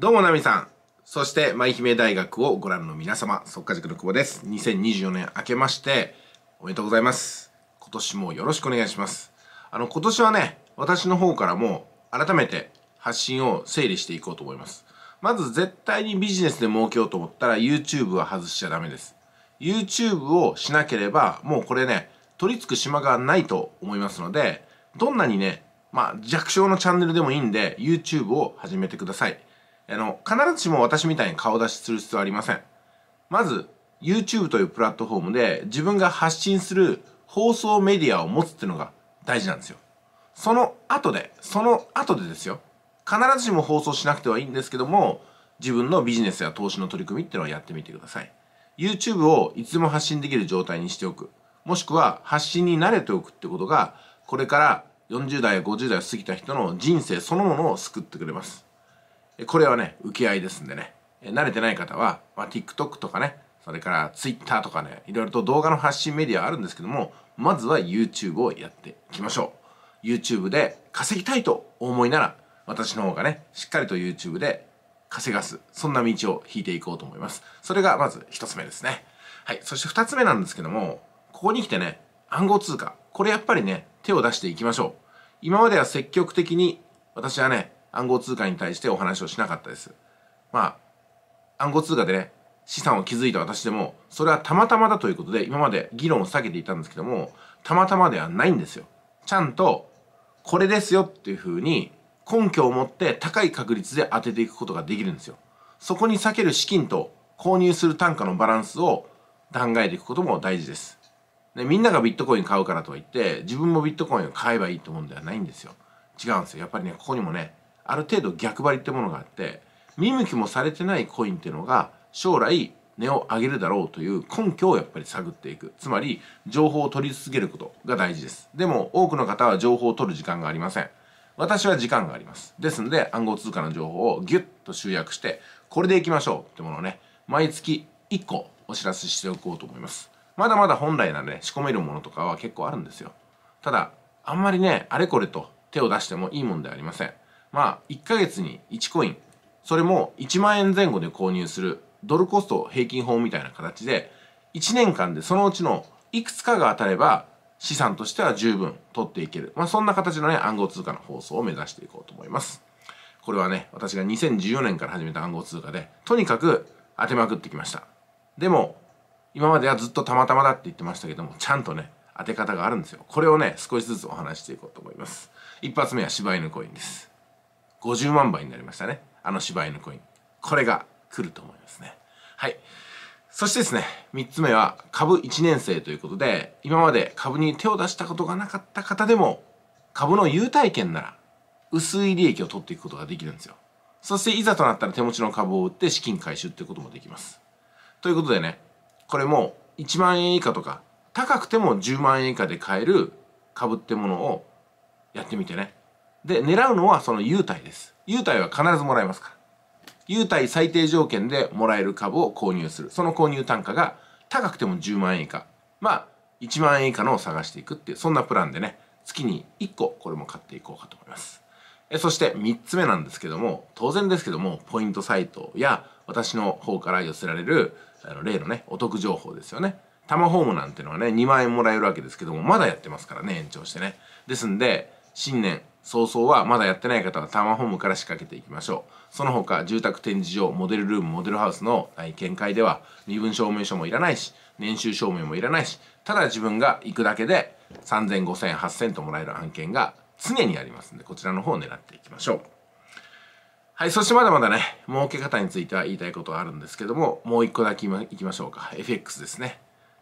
どうも、ナミさん。そして、舞姫大学をご覧の皆様、即稼塾の久保です。2024年明けまして、おめでとうございます。今年もよろしくお願いします。あの、今年はね、私の方からも、改めて発信を整理していこうと思います。まず、絶対にビジネスで儲けようと思ったら、YouTube は外しちゃダメです。YouTube をしなければ、もうこれね、取り付く島がないと思いますので、どんなにね、まあ弱小のチャンネルでもいいんで、YouTube を始めてください。あの、必ずしも私みたいに顔出しする必要はありません。まず、YouTube というプラットフォームで自分が発信する放送メディアを持つっていうのが大事なんですよ。その後で、その後でですよ。必ずしも放送しなくてはいいんですけども、自分のビジネスや投資の取り組みっていうのをやってみてください。YouTube をいつでも発信できる状態にしておく。もしくは発信に慣れておくってことが、これから40代50代を過ぎた人の人生そのものを救ってくれます。これはね、受け合いですんでね、慣れてない方は、まあ、TikTok とかね、それから Twitter とかね、いろいろと動画の発信メディアあるんですけども、まずは YouTube をやっていきましょう。YouTube で稼ぎたいと思いなら、私の方がね、しっかりと YouTube で稼がす、そんな道を引いていこうと思います。それがまず一つ目ですね。はい。そして二つ目なんですけども、ここに来てね、暗号通貨。これやっぱりね、手を出していきましょう。今までは積極的に、私はね、暗号通貨に対してお話をしなかったです。まあ、暗号通貨でね、資産を築いた私でも、それはたまたまだということで、今まで議論を避けていたんですけども、たまたまではないんですよ。ちゃんと、これですよっていうふうに、根拠を持って高い確率で当てていくことができるんですよ。そこに避ける資金と購入する単価のバランスを考えていくことも大事です。でみんながビットコイン買うからとは言って、自分もビットコインを買えばいいと思うんではないんですよ。違うんですよ。やっぱりね、ここにもね、ある程度逆張りってものがあって見向きもされてないコインっていうのが将来値を上げるだろうという根拠をやっぱり探っていくつまり情報を取り続けることが大事ですでも多くの方は情報を取る時間がありません私は時間がありますですので暗号通貨の情報をギュッと集約してこれでいきましょうってものをね毎月1個お知らせしておこうと思いますまだまだ本来ならね仕込めるものとかは結構あるんですよただあんまりねあれこれと手を出してもいいもんではありませんまあ、1ヶ月に1コイン、それも1万円前後で購入するドルコスト平均法みたいな形で、1年間でそのうちのいくつかが当たれば資産としては十分取っていける。まあ、そんな形のね、暗号通貨の放送を目指していこうと思います。これはね、私が2014年から始めた暗号通貨で、とにかく当てまくってきました。でも、今まではずっとたまたまだって言ってましたけども、ちゃんとね、当て方があるんですよ。これをね、少しずつお話していこうと思います。一発目は柴犬コインです。50万倍になりましたねあの芝居のコインこれが来ると思いますねはいそしてですね3つ目は株1年生ということで今まで株に手を出したことがなかった方でも株の優待券なら薄い利益を取っていくことができるんですよそしていざとなったら手持ちの株を売って資金回収ってこともできますということでねこれも1万円以下とか高くても10万円以下で買える株ってものをやってみてねで狙うのはその優待です優待は必ずもらえますから優待最低条件でもらえる株を購入するその購入単価が高くても10万円以下まあ1万円以下のを探していくっていうそんなプランでね月に1個これも買っていこうかと思いますえそして3つ目なんですけども当然ですけどもポイントサイトや私の方から寄せられるあの例のねお得情報ですよねタマホームなんてのはね2万円もらえるわけですけどもまだやってますからね延長してねですんで新年早々はまだやってない方はタワーホームから仕掛けていきましょう。その他、住宅展示場、モデルルーム、モデルハウスの見解では、身分証明書もいらないし、年収証明もいらないし、ただ自分が行くだけで3000、5000、8000ともらえる案件が常にありますんで、こちらの方を狙っていきましょう。はい、そしてまだまだね、儲け方については言いたいことはあるんですけども、もう一個だけいきましょうか。FX ですね。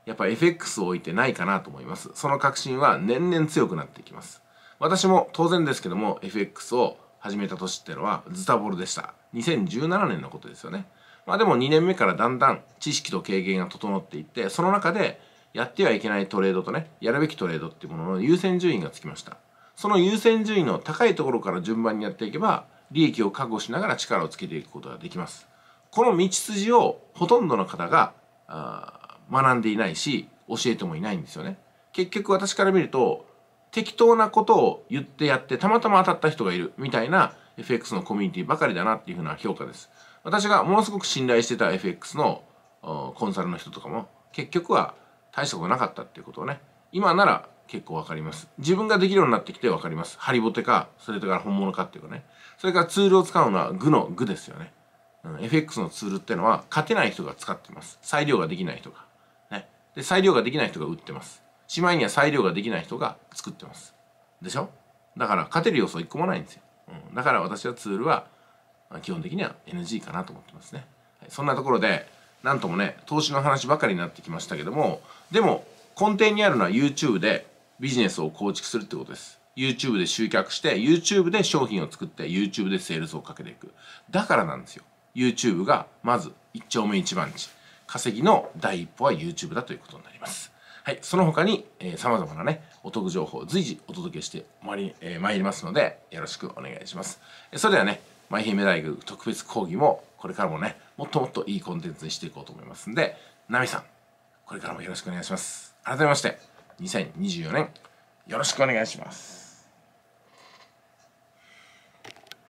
やっぱ FX を置いてないかなと思います。その確信は年々強くなっていきます。私も当然ですけども FX を始めた年ってのはズタボロでした2017年のことですよねまあでも2年目からだんだん知識と経験が整っていってその中でやってはいけないトレードとねやるべきトレードっていうものの優先順位がつきましたその優先順位の高いところから順番にやっていけば利益を確保しながら力をつけていくことができますこの道筋をほとんどの方が学んでいないし教えてもいないんですよね結局私から見ると適当なことを言ってやってたまたま当たった人がいるみたいな FX のコミュニティばかりだなっていうふうな評価です。私がものすごく信頼してた FX のコンサルの人とかも結局は大したことなかったっていうことをね今なら結構わかります。自分ができるようになってきてわかります。ハリボテか、それから本物かっていうかね。それからツールを使うのは具の具ですよね。うん、FX のツールってのは勝てない人が使ってます。裁量ができない人が。ね。で、裁量ができない人が売ってます。しまいには裁量ができない人が作ってますでしょだから勝てる要素は1個もないんですよ、うん、だから私はツールは基本的には NG かなと思ってますね、はい、そんなところでなんともね投資の話ばかりになってきましたけどもでも根底にあるのは YouTube でビジネスを構築するってことです YouTube で集客して YouTube で商品を作って YouTube でセールスをかけていくだからなんですよ YouTube がまず一丁目一番地稼ぎの第一歩は YouTube だということになりますはい、その他に、えー、様々なね、お得情報を随時お届けしてまいり,、えー、りますので、よろしくお願いします。えそれではね、舞姫大学特別講義も、これからもね、もっともっといいコンテンツにしていこうと思いますんで、ナミさん、これからもよろしくお願いします。改めまして、2024年、よろしくお願いします。